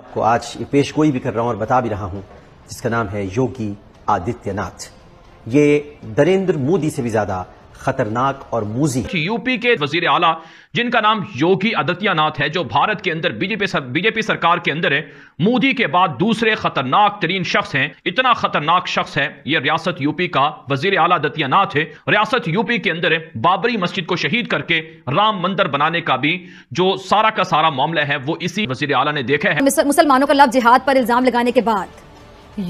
आपको आज ये पेश गोई भी कर रहा हूँ और बता भी रहा हूं जिसका नाम है योगी आदित्यनाथ ये नरेंद्र मोदी से भी ज्यादा खतरनाक और मूजी यूपी के वजीर आला जिनका नाम योगी आदित्यनाथ है जो भारत के अंदर बीजेपी सर, बीजेपी सरकार के अंदर है मोदी के बाद दूसरे खतरनाक तरीन शख्स हैं इतना खतरनाक शख्स है ये रियासत यूपी का वजीर आला आदित्यनाथ है रियासत यूपी के अंदर बाबरी मस्जिद को शहीद करके राम मंदिर बनाने का भी जो सारा का सारा मामला है वो इसी वजीर आला ने देखा है मुसलमानों का लव जिहाद पर इल्जाम लगाने के बाद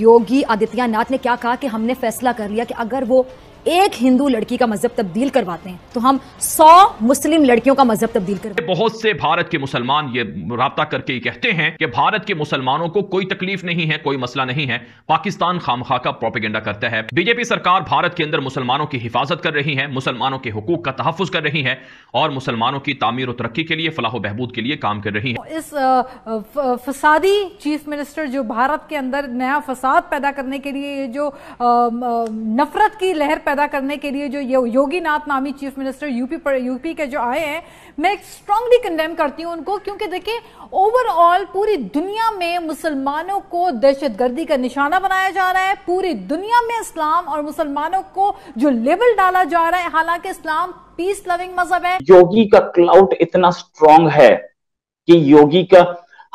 योगी आदित्यनाथ ने क्या कहा कि हमने फैसला कर लिया कि अगर वो एक हिंदू लड़की का मजहब तब्दील करवाते हैं तो हम सौ मुस्लिम लड़कियों का मजहब तब्दील करते बहुत से भारत के मुसलमान ये रहा करके कहते हैं कि भारत के मुसलमानों को कोई तकलीफ नहीं है कोई मसला नहीं है पाकिस्तान खामखा का प्रोपेगेंडा करता है बीजेपी सरकार भारत के अंदर मुसलमानों की हिफाजत कर रही है मुसलमानों के हकूक का तहफ़ कर रही है और मुसलमानों की तमीर और तरक्की के लिए फलाह बहबूद के लिए काम कर रही है इस फसादी चीफ मिनिस्टर जो भारत के अंदर नया फसाद पैदा करने के लिए जो नफरत की लहर पैदा करने के लिए जो योगी नाथ नामी चीफ मिनिस्टर यूपी पर यूपी के जो आए हैं मैं स्ट्रांगली कंडेम करती हूं उनको क्योंकि देखिए ओवरऑल पूरी दुनिया में मुसलमानों को दहशतगर्दी का निशाना बनाया जा रहा है पूरी दुनिया में इस्लाम और मुसलमानों को जो लेवल डाला जा रहा है हालांकि इस्लाम पीस लविंग मजहब है योगी का क्लाउड इतना स्ट्रांग है कि योगी का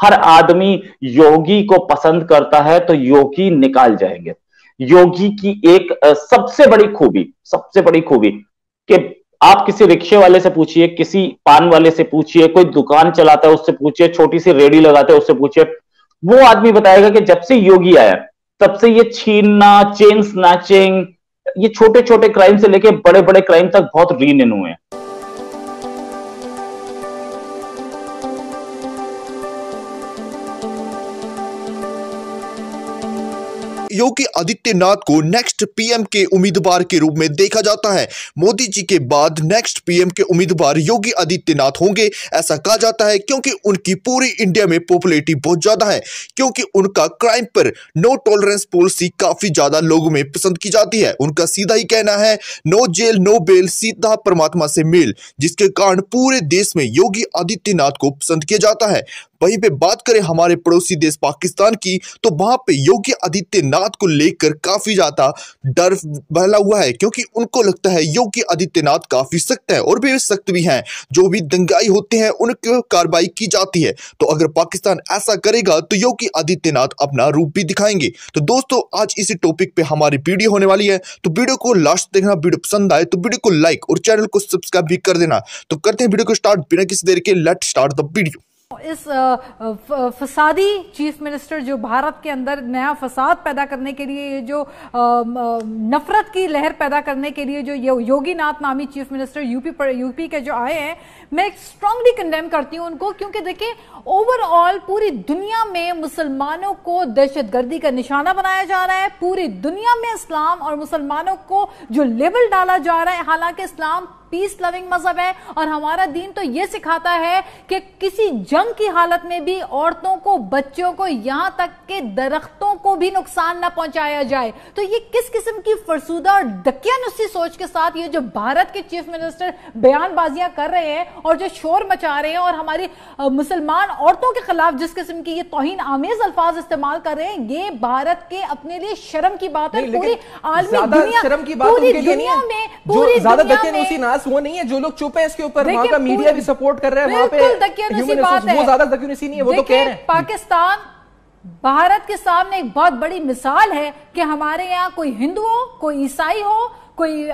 हर आदमी योगी को पसंद करता है तो योगी निकाल जाएंगे योगी की एक सबसे बड़ी खूबी सबसे बड़ी खूबी कि आप किसी रिक्शे वाले से पूछिए किसी पान वाले से पूछिए कोई दुकान चलाता है उससे पूछिए छोटी सी रेडी लगाते हैं उससे पूछिए वो आदमी बताएगा कि जब से योगी आया तब से ये छीनना चेन स्नैचिंग ये छोटे छोटे क्राइम से लेके बड़े बड़े क्राइम तक बहुत रीन हुए हैं योगी आदित्यनाथ को नेक्स्ट पीएम के उम्मीदवार के रूप में देखा जाता है मोदी जी के बाद नेक्स्ट पीएम के उम्मीदवार योगी आदित्यनाथ होंगे ऐसा कहा जाता है क्योंकि उनकी पूरी इंडिया में पॉपुलरिटी बहुत ज़्यादा है क्योंकि उनका क्राइम पर नो टॉलरेंस पॉलिसी काफ़ी ज़्यादा लोगों में पसंद की जाती है उनका सीधा ही कहना है नो जेल नो बेल सीधा परमात्मा से मेल जिसके कारण पूरे देश में योगी आदित्यनाथ को पसंद किया जाता है वहीं पे बात करें हमारे पड़ोसी देश पाकिस्तान की तो वहां पे योगी आदित्यनाथ बात को लेकर काफ़ी ज़्यादा डर बहला हुआ है क्योंकि उनको लगता है योगी आदित्यनाथ काफ़ी सख्त है और भी सख्त भी हैं जो भी दंगाई होते हैं उनकी कार्रवाई की जाती है तो अगर पाकिस्तान ऐसा करेगा तो योगी आदित्यनाथ अपना रूप भी दिखाएंगे तो दोस्तों आज इसी टॉपिक पे हमारी वीडियो होने वाली है तो वीडियो को लास्ट देखना वीडियो पसंद आए तो वीडियो को लाइक और चैनल को सब्सक्राइब भी कर देना तो करते हैं वीडियो को स्टार्ट बिना किसी देर के लेट स्टार्ट द वीडियो इस फसादी चीफ मिनिस्टर जो भारत के अंदर नया फसाद पैदा करने के लिए ये जो नफरत की लहर पैदा करने के लिए जो योगी नाथ नामी चीफ मिनिस्टर यूपी पर यूपी के जो आए हैं मैं स्ट्रांगली कंडेम करती हूँ उनको क्योंकि देखिए ओवरऑल पूरी दुनिया में मुसलमानों को दहशतगर्दी का निशाना बनाया जा रहा है पूरी दुनिया में इस्लाम और मुसलमानों को जो लेवल डाला जा रहा है हालांकि इस्लाम पीस लविंग मजहब है और हमारा दीन तो ये सिखाता है कि किसी जंग की हालत में भी औरतों को बच्चों को यहां तक के दरख्तों को भी नुकसान ना पहुंचाया जाए तो ये किस किस्म की फरसूदा और दकियानुसी सोच के साथ ये जो भारत के चीफ मिनिस्टर बयानबाजियां कर रहे हैं और जो शोर मचा रहे हैं और हमारी मुसलमान औरतों के खिलाफ जिस किस्म की ये तोहिन आमेज अल्फाज इस्तेमाल कर रहे हैं ये भारत के अपने लिए शर्म की बात है पूरी आलमी दुनिया, शर्म की बात पूरी दुनिया में पूरी ज्यादा खास वो नहीं है जो लोग चुप है इसके ऊपर वहां का मीडिया भी सपोर्ट कर रहा है वहां पे नहीं है वो तो कह रहे हैं पाकिस्तान भारत के सामने एक बहुत बड़ी मिसाल है कि हमारे यहाँ कोई हिंदू हो कोई ईसाई हो कोई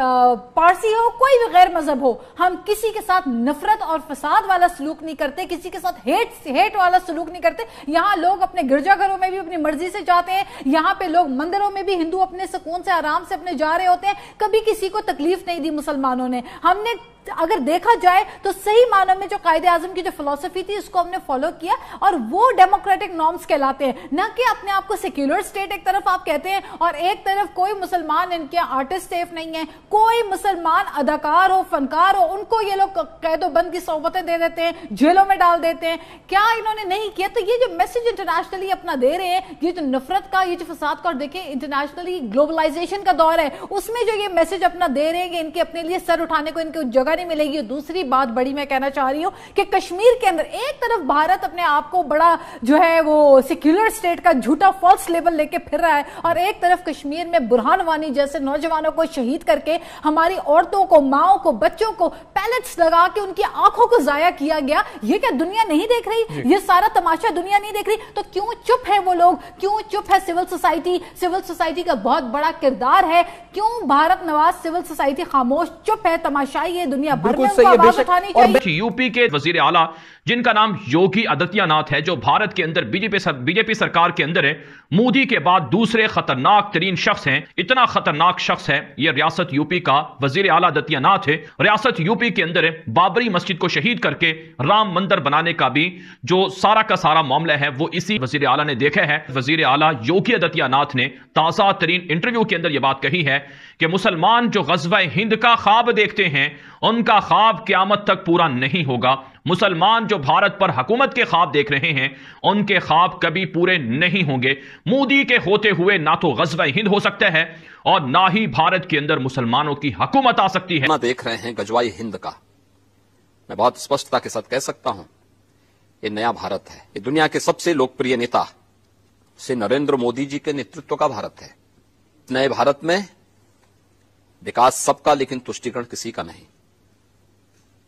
पारसी हो कोई भी गैर मजहब हो हम किसी के साथ नफरत और फसाद वाला सलूक नहीं करते किसी के साथ हेट हेट वाला सलूक नहीं करते यहाँ लोग अपने गिरजाघरों में भी अपनी मर्जी से जाते हैं यहाँ पे लोग मंदिरों में भी हिंदू अपने सुकून से आराम से अपने जा रहे होते हैं कभी किसी को तकलीफ नहीं दी मुसलमानों ने हमने अगर देखा जाए तो सही मानव में जो कायदे आजम की जो फिलोसफी थी उसको हमने फॉलो किया और वो डेमोक्रेटिक नॉर्म्स कहलाते हैं ना कि अपने आप को सेक्युलर स्टेट एक तरफ आप कहते हैं और एक तरफ कोई मुसलमान इनके आर्टिस्ट सेफ नहीं है कोई मुसलमान अदाकार हो फनकार हो उनको ये लोग कैदो बंद की सोबतें दे देते हैं जेलों में डाल देते हैं क्या इन्होंने नहीं किया तो ये जो मैसेज इंटरनेशनली अपना दे रहे हैं ये जो नफरत का ये जो फसाद का और देखिए इंटरनेशनली ग्लोबलाइजेशन का दौर है उसमें जो ये मैसेज अपना दे रहे हैं इनके अपने लिए सर उठाने को इनके जगह जगह नहीं मिलेगी दूसरी बात बड़ी मैं कहना चाह रही हूँ कि कश्मीर के अंदर एक तरफ भारत अपने आप को बड़ा जो है वो सिक्युलर स्टेट का झूठा फॉल्स लेवल लेके फिर रहा है और एक तरफ कश्मीर में बुरहान वानी जैसे नौजवानों को शहीद करके हमारी औरतों को माओ को बच्चों को पैलेट्स लगा के उनकी आंखों को जाया किया गया ये क्या दुनिया नहीं देख रही ये सारा तमाशा दुनिया नहीं देख रही तो क्यों चुप है वो लोग क्यों चुप है सिविल सोसाइटी सिविल सोसाइटी का बहुत बड़ा किरदार है क्यों भारत नवाज सिविल सोसाइटी खामोश चुप है तमाशाई है दुनिया दुनिया भर में सही है यूपी के वजीर आला जिनका नाम योगी आदित्यनाथ है जो भारत के अंदर बीजेपी सर, बीजेपी सरकार के अंदर है मोदी के बाद दूसरे खतरनाक तरीन शख्स हैं इतना खतरनाक शख्स है ये रियासत यूपी का वजीर आला आदित्यनाथ है रियासत यूपी के अंदर बाबरी मस्जिद को शहीद करके राम मंदिर बनाने का भी जो सारा का सारा मामला है वो इसी वजीर आला ने देखा है वजीर आला योगी आदित्यनाथ ने ताजा तरीन इंटरव्यू के अंदर यह बात कही है कि मुसलमान जो गजवा हिंद का ख्वाब देखते हैं उनका ख्वाब क्यामत तक पूरा नहीं होगा मुसलमान जो भारत पर हकूमत के ख्वाब देख रहे हैं उनके ख्वाब कभी पूरे नहीं होंगे मोदी के होते हुए ना तो गजब हिंद हो सकता है और ना ही भारत के अंदर मुसलमानों की हकूमत आ सकती है ना देख रहे हैं गजवाई हिंद का मैं बहुत स्पष्टता के साथ कह सकता हूं ये नया भारत है ये दुनिया के सबसे लोकप्रिय नेता से नरेंद्र मोदी जी के नेतृत्व का भारत है नए भारत में विकास सबका लेकिन तुष्टिकरण किसी का नहीं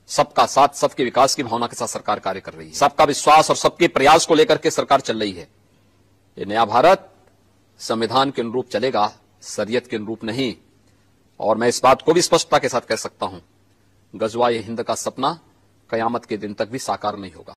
सबका साथ सबके विकास की भावना के साथ सरकार कार्य कर रही है सबका विश्वास और सबके प्रयास को लेकर के सरकार चल रही है ये नया भारत संविधान के अनुरूप चलेगा शरीयत के अनुरूप नहीं और मैं इस बात को भी स्पष्टता के साथ कह सकता हूं गजवा ये हिंद का सपना कयामत के दिन तक भी साकार नहीं होगा